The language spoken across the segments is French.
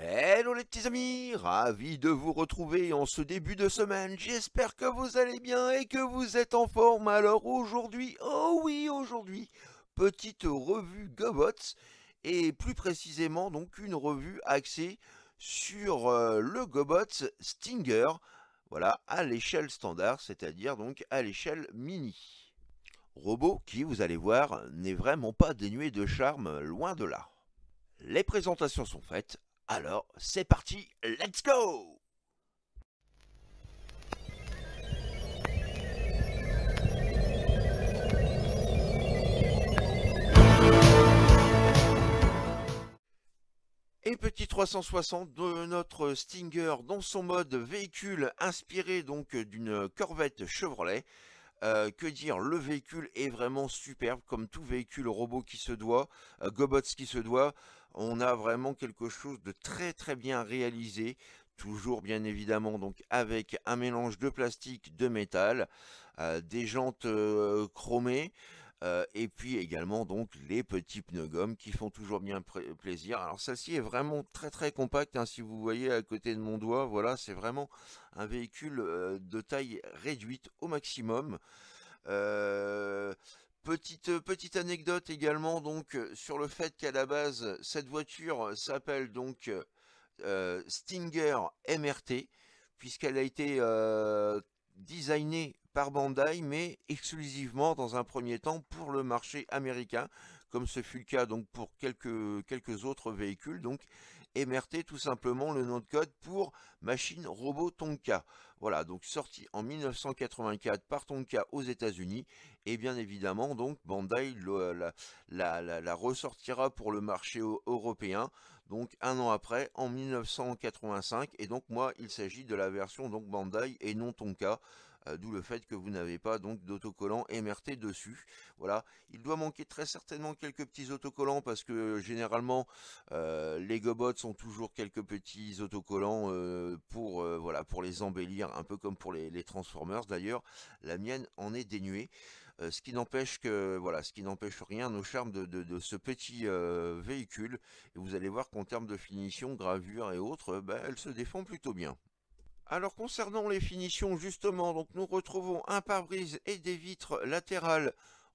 Hello les petits amis, ravi de vous retrouver en ce début de semaine, j'espère que vous allez bien et que vous êtes en forme, alors aujourd'hui, oh oui aujourd'hui, petite revue Gobots, et plus précisément donc une revue axée sur euh, le Gobots Stinger, voilà, à l'échelle standard, c'est-à-dire donc à l'échelle mini. Robot qui, vous allez voir, n'est vraiment pas dénué de charme, loin de là. Les présentations sont faites, alors, c'est parti, let's go Et petit 360 de notre Stinger dans son mode véhicule inspiré donc d'une Corvette Chevrolet. Euh, que dire, le véhicule est vraiment superbe, comme tout véhicule robot qui se doit, euh, Gobots qui se doit. On a vraiment quelque chose de très très bien réalisé, toujours bien évidemment donc avec un mélange de plastique, de métal, euh, des jantes chromées, et puis également donc les petits pneus gomme qui font toujours bien euh, plaisir. Alors celle-ci est vraiment très très compacte, hein, si vous voyez à côté de mon doigt, voilà, c'est vraiment un véhicule de taille réduite au maximum. Petite, petite anecdote également donc sur le fait qu'à la base cette voiture s'appelle donc Stinger MRT puisqu'elle a été designée par Bandai, mais exclusivement dans un premier temps pour le marché américain, comme ce fut le cas donc pour quelques, quelques autres véhicules. Donc MRT tout simplement le nom de code pour machine robot Tonka. Voilà, donc sorti en 1984 par Tonka aux États-Unis et bien évidemment donc Bandai la, la, ressortira pour le marché européen donc un an après en 1985 et donc moi il s'agit de la version donc Bandai et non Tonka euh, d'où le fait que vous n'avez pas donc d'autocollant MRT dessus. Voilà, il doit manquer très certainement quelques petits autocollants parce que généralement euh, les gobots sont toujours quelques petits autocollants euh, pour voilà pour les embellir, un peu comme pour les, Transformers d'ailleurs. La mienne en est dénuée, ce qui n'empêche que voilà, ce qui n'empêche rien au charme de, ce petit véhicule. Et vous allez voir qu'en termes de finition, gravure et autres, ben, elle se défend plutôt bien. Alors concernant les finitions justement, donc nous retrouvons un pare-brise et des vitres latérales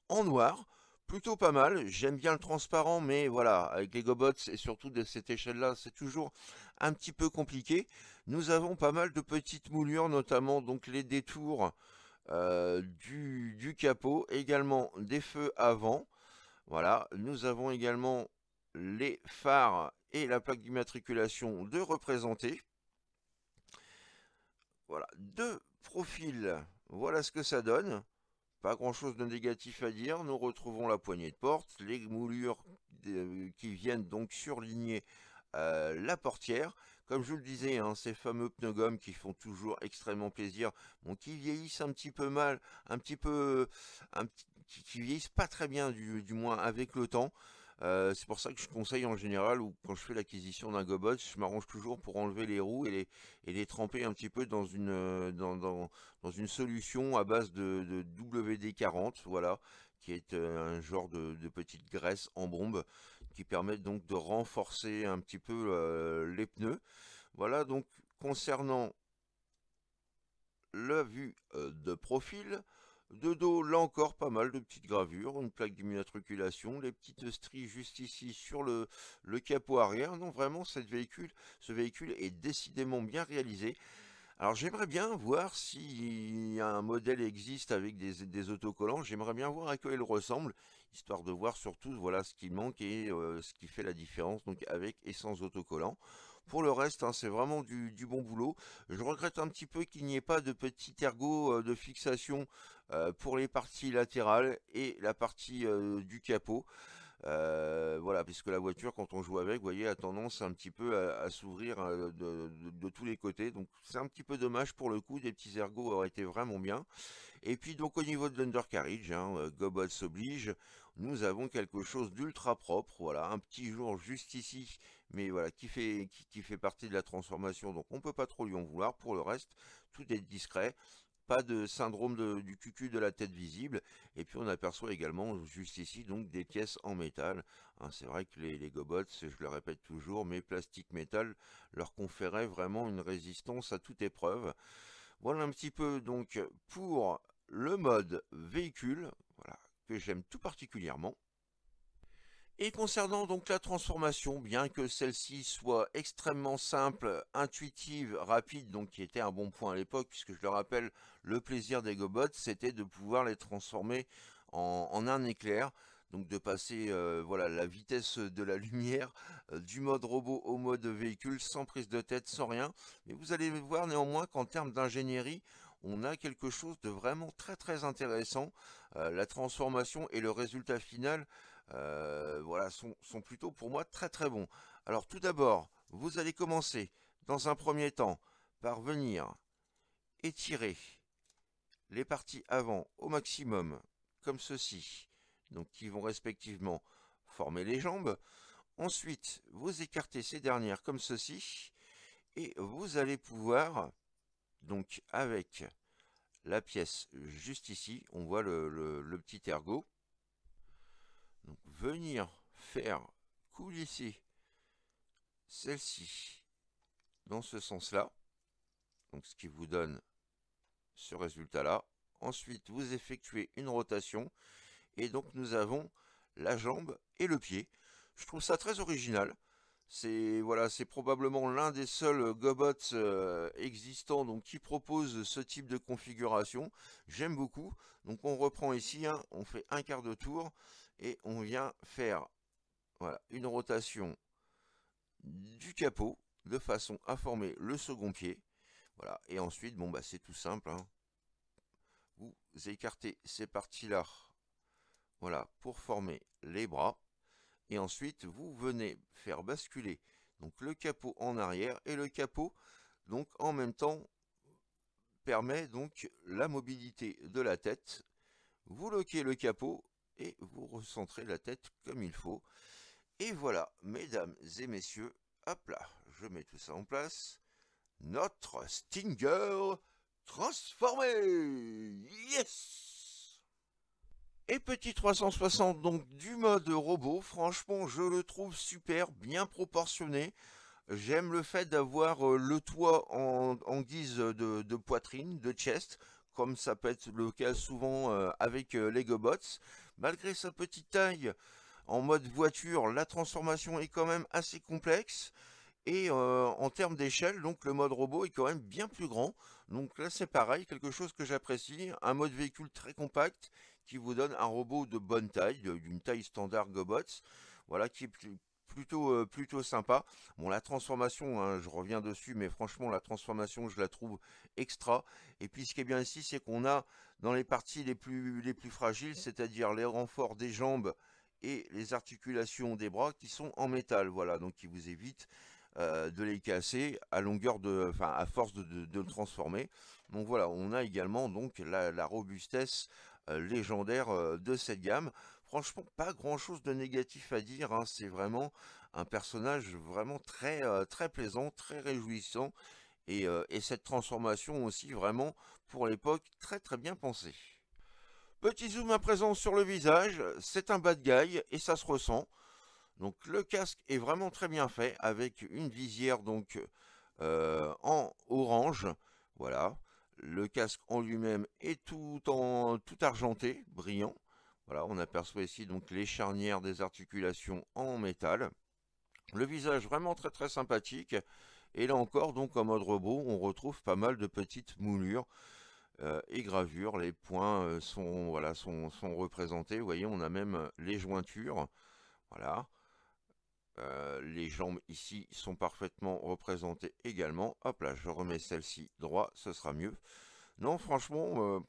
en noir. Plutôt pas mal, j'aime bien le transparent, mais voilà, avec les gobots et surtout de cette échelle-là, c'est toujours un petit peu compliqué. Nous avons pas mal de petites moulures, notamment donc les détours euh, du, du capot, également des feux avant. Voilà, nous avons également les phares et la plaque d'immatriculation de représenter. Voilà, deux profils. Voilà ce que ça donne. Pas grand-chose de négatif à dire. Nous retrouvons la poignée de porte, les moulures euh, qui viennent donc surligner euh, la portière. Comme je vous le disais, hein, ces fameux pneus gommes qui font toujours extrêmement plaisir, qui vieillissent un petit peu mal, un petit peu, euh, qui, vieillissent pas très bien du moins avec le temps. Euh, c'est pour ça que je conseille en général, ou quand je fais l'acquisition d'un gobot, je m'arrange toujours pour enlever les roues et les, tremper un petit peu dans une, euh, solution à base de, WD-40, voilà, qui est euh, un genre de, petite graisse en bombe qui permet donc de renforcer un petit peu les pneus. Voilà, donc concernant la vue de profil, de dos, là encore, pas mal de petites gravures, une plaque d'immatriculation, les petites stries juste ici sur le, capot arrière. Non, vraiment, cette véhicule, ce véhicule est décidément bien réalisé. Alors j'aimerais bien voir si un modèle existe avec des, autocollants, j'aimerais bien voir à quoi il ressemble, histoire de voir surtout voilà, ce qui manque et euh, ce qui fait la différence donc avec et sans autocollants. Pour le reste, hein, c'est vraiment du, bon boulot. Je regrette un petit peu qu'il n'y ait pas de petit ergot euh, de fixation euh, pour les parties latérales et la partie euh, du capot. voilà, puisque la voiture, quand on joue avec, vous voyez, a tendance un petit peu à, s'ouvrir de, tous les côtés. Donc c'est un petit peu dommage pour le coup, des petits ergots auraient été vraiment bien. Et puis donc au niveau de l'undercarriage, hein, Gobots nous avons quelque chose d'ultra propre, voilà, un petit jour juste ici, mais voilà, qui fait, qui, fait partie de la transformation, donc on peut pas trop lui en vouloir, pour le reste, tout est discret, pas de syndrome du cucu de la tête visible, et puis on aperçoit également juste ici donc des pièces en métal, hein, c'est vrai que les, les gobots, je le répète toujours, mais plastique métal leur conférait vraiment une résistance à toute épreuve, voilà un petit peu donc pour le mode véhicule, j'aime tout particulièrement. Et concernant donc la transformation, bien que celle-ci soit extrêmement simple, intuitive, rapide, donc qui était un bon point à l'époque, puisque je le rappelle, le plaisir des gobots, c'était de pouvoir les transformer en, un éclair, donc de passer euh, voilà la vitesse de la lumière euh, du mode robot au mode véhicule sans prise de tête, sans rien. Mais vous allez voir néanmoins qu'en termes d'ingénierie, on a quelque chose de vraiment très très intéressant. Euh, la transformation et le résultat final euh, voilà, sont, sont plutôt pour moi très très bons. Alors tout d'abord, vous allez commencer dans un premier temps par venir étirer les parties avant au maximum, comme ceci, donc qui vont respectivement former les jambes. Ensuite, vous écartez ces dernières comme ceci, et vous allez pouvoir donc avec la pièce juste ici, on voit le, petit ergot. Donc venir faire coulisser celle-ci dans ce sens-là. Donc ce qui vous donne ce résultat-là. Ensuite, vous effectuez une rotation. Et donc nous avons la jambe et le pied. Je trouve ça très original. C'est voilà, c'est probablement l'un des seuls gobots existants donc qui propose ce type de configuration. J'aime beaucoup. Donc on reprend ici, hein, on fait un quart de tour et on vient faire une rotation du capot de façon à former le second pied. Voilà, et ensuite, bon bah c'est tout simple. Hein. Vous écartez ces parties-là, voilà, pour former les bras et ensuite vous venez faire basculer donc le capot en arrière et le capot donc en même temps permet donc la mobilité de la tête. Vous loquez le capot et vous recentrez la tête comme il faut. Et voilà, mesdames et messieurs, hop là, je mets tout ça en place. Notre Stinger transformé Yes et petit 360 donc du mode robot, franchement je le trouve super, bien proportionné. J'aime le fait d'avoir euh, le toit en, guise de, poitrine, de chest, comme ça peut être le cas souvent euh, avec euh, Lego Bots. Malgré sa petite taille, en mode voiture, la transformation est quand même assez complexe. Et en termes d'échelle, donc le mode robot est quand même bien plus grand. Donc là c'est pareil, quelque chose que j'apprécie, un mode véhicule très compact qui vous donne un robot de bonne taille, d'une taille standard GoBots, voilà, qui est plutôt euh, plutôt sympa. Bon, la transformation, hein, je reviens dessus, mais franchement, la transformation, je la trouve extra. Et puis, ce qui est bien ici, c'est qu'on a dans les parties les plus les plus fragiles, c'est-à-dire les renforts des jambes et les articulations des bras qui sont en métal, voilà, donc qui vous évite euh, de les casser à longueur de, enfin à force de, le transformer. Donc voilà, on a également donc la robustesse euh, légendaire euh, de cette gamme. Franchement, pas grand chose de négatif à dire, hein. c'est vraiment un personnage vraiment très, euh, très plaisant, très réjouissant, et, cette transformation aussi vraiment, pour l'époque, très très bien pensée. Petit zoom à présent sur le visage, c'est un bad guy et ça se ressent. Donc le casque est vraiment très bien fait avec une visière donc en orange, voilà. Le casque en lui-même est tout, en, tout argenté, brillant. Voilà, on aperçoit ici donc les charnières des articulations en métal. Le visage vraiment très très sympathique. Et là encore, donc en mode robot, on retrouve pas mal de petites moulures euh, et gravures. Les points euh, sont, sont représentés. Vous voyez, on a même euh, les jointures. Voilà. Euh, les jambes ici sont parfaitement représentées également. Hop là, je remets celle-ci droit, ce sera mieux. Non, franchement, euh,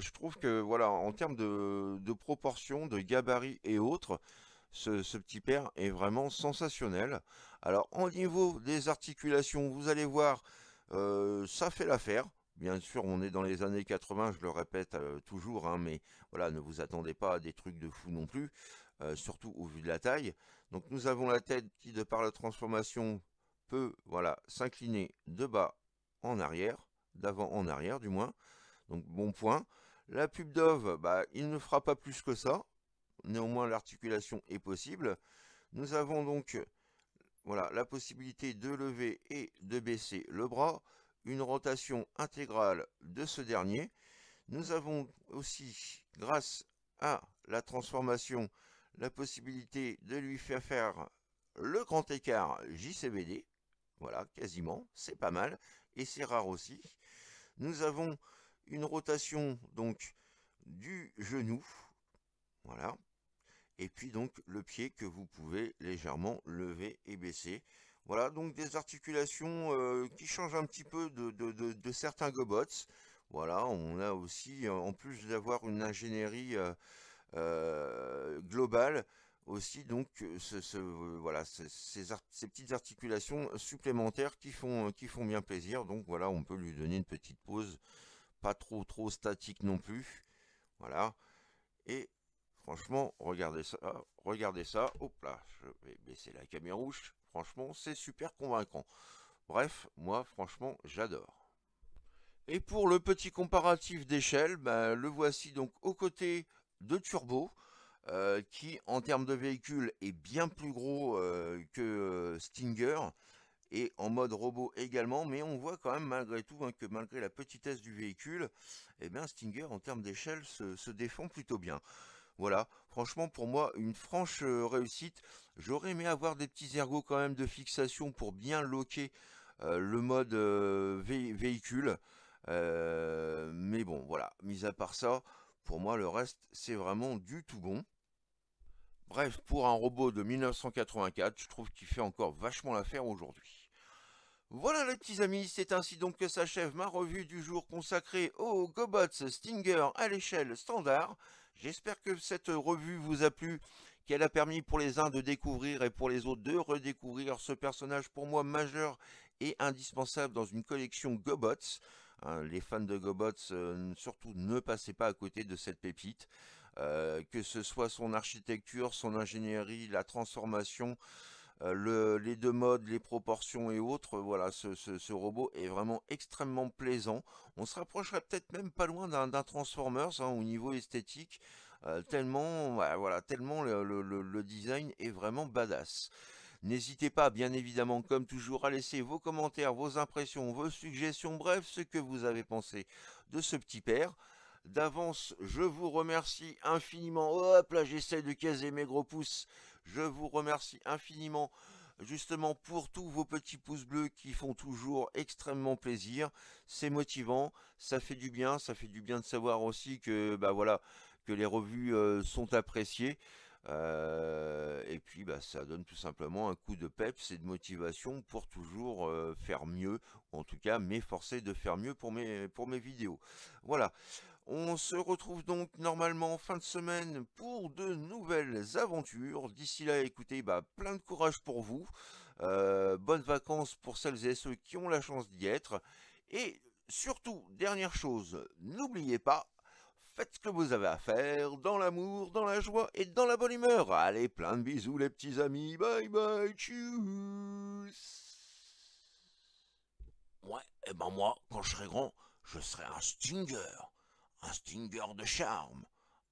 je trouve que, voilà, en termes de, proportions, de gabarit et autres, ce, petit père est vraiment sensationnel. Alors, au niveau des articulations, vous allez voir, euh, ça fait l'affaire. Bien sûr, on est dans les années 80, je le répète toujours, hein, mais voilà, ne vous attendez pas à des trucs de fou non plus, surtout au vu de la taille. Donc nous avons la tête qui, de par la transformation, peut voilà, s'incliner de bas en arrière, d'avant en arrière du moins. Donc bon point. La pub d'oeuvre, bah, il ne fera pas plus que ça. Néanmoins, l'articulation est possible. Nous avons donc voilà, la possibilité de lever et de baisser le bras, une rotation intégrale de ce dernier. Nous avons aussi, grâce à la transformation la possibilité de lui faire faire le grand écart JCBD. Voilà, quasiment, c'est pas mal, et c'est rare aussi. Nous avons une rotation donc du genou, voilà, et puis donc le pied que vous pouvez légèrement lever et baisser. Voilà, donc des articulations euh, qui changent un petit peu de, certains gobots. Voilà, on a aussi, euh, en plus d'avoir une ingénierie euh, global aussi donc euh, ce, euh, voilà ces, petites articulations supplémentaires qui font euh, qui font bien plaisir donc voilà on peut lui donner une petite pause pas trop trop statique non plus voilà et franchement regardez ça regardez ça hop là je vais baisser la caméra rouge franchement c'est super convaincant bref moi franchement j'adore et pour le petit comparatif d'échelle, ben le voici donc aux côtés de Turbo. Euh, qui en termes de véhicule est bien plus gros euh, que euh, Stinger et en mode robot également, mais on voit quand même malgré tout hein, que malgré la petitesse du véhicule, eh bien Stinger en termes d'échelle se, défend plutôt bien. Voilà, franchement pour moi une franche réussite. J'aurais aimé avoir des petits ergots quand même de fixation pour bien loquer le mode véhicule. mais bon, voilà, mis à part ça, pour moi le reste c'est vraiment du tout bon. Bref, pour un robot de 1984, je trouve qu'il fait encore vachement l'affaire aujourd'hui. Voilà les petits amis, c'est ainsi donc que s'achève ma revue du jour consacrée aux GoBots Stinger à l'échelle standard. J'espère que cette revue vous a plu, qu'elle a permis pour les uns de découvrir et pour les autres de redécouvrir ce personnage pour moi majeur et indispensable dans une collection GoBots. Hein, les fans de GoBots, euh, surtout ne passez pas à côté de cette pépite. Euh, que ce soit son architecture, son ingénierie, la transformation, euh, les deux modes, les proportions et autres, euh, voilà, ce, robot est vraiment extrêmement plaisant. On se rapprocherait peut-être même pas loin d'un Transformers hein, au niveau esthétique, tellement, bah, voilà, tellement le design est vraiment badass. N'hésitez pas, bien évidemment, comme toujours, à laisser vos commentaires, vos impressions, vos suggestions, bref, ce que vous avez pensé de ce petit père. D'avance, je vous remercie infiniment. Hop là, j'essaie de caser mes gros pouces. Je vous remercie infiniment justement pour tous vos petits pouces bleus qui font toujours extrêmement plaisir. C'est motivant, ça fait du bien, ça fait du bien de savoir aussi que bah voilà que les revues euh, sont appréciées. Euh, et puis bah, ça donne tout simplement un coup de peps et de motivation pour toujours euh, faire mieux, en tout cas m'efforcer de faire mieux pour mes, pour mes vidéos. Voilà, on se retrouve donc normalement fin de semaine pour de nouvelles aventures. D'ici là, écoutez, bah, plein de courage pour vous, euh, bonnes vacances pour celles et ceux qui ont la chance d'y être, et surtout, dernière chose, n'oubliez pas, Faites ce que vous avez à faire, dans l'amour, dans la joie et dans la bonne humeur. Allez, plein de bisous les petits amis, bye bye, tchuss Ouais, et eh ben moi, quand je serai grand, je serai un stinger, un stinger de charme,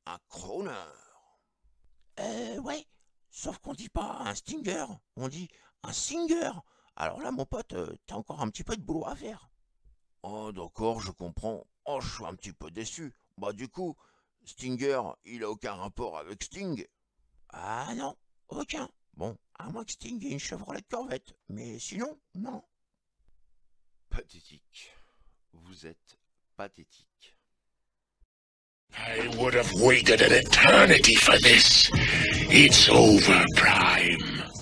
un crooner. Euh, ouais, sauf qu'on dit pas un stinger, on dit un singer. Alors là, mon pote, euh, t'as encore un petit peu de boulot à faire. Oh, d'accord, je comprends. Oh, je suis un petit peu déçu. Bah du coup, Stinger, il a aucun rapport avec Sting. Ah non, aucun. Bon, à moins que Sting ait une Chevrolet Corvette, mais sinon, non. Pathétique. Vous êtes pathétique. I would have waited an eternity for this. It's over, Prime.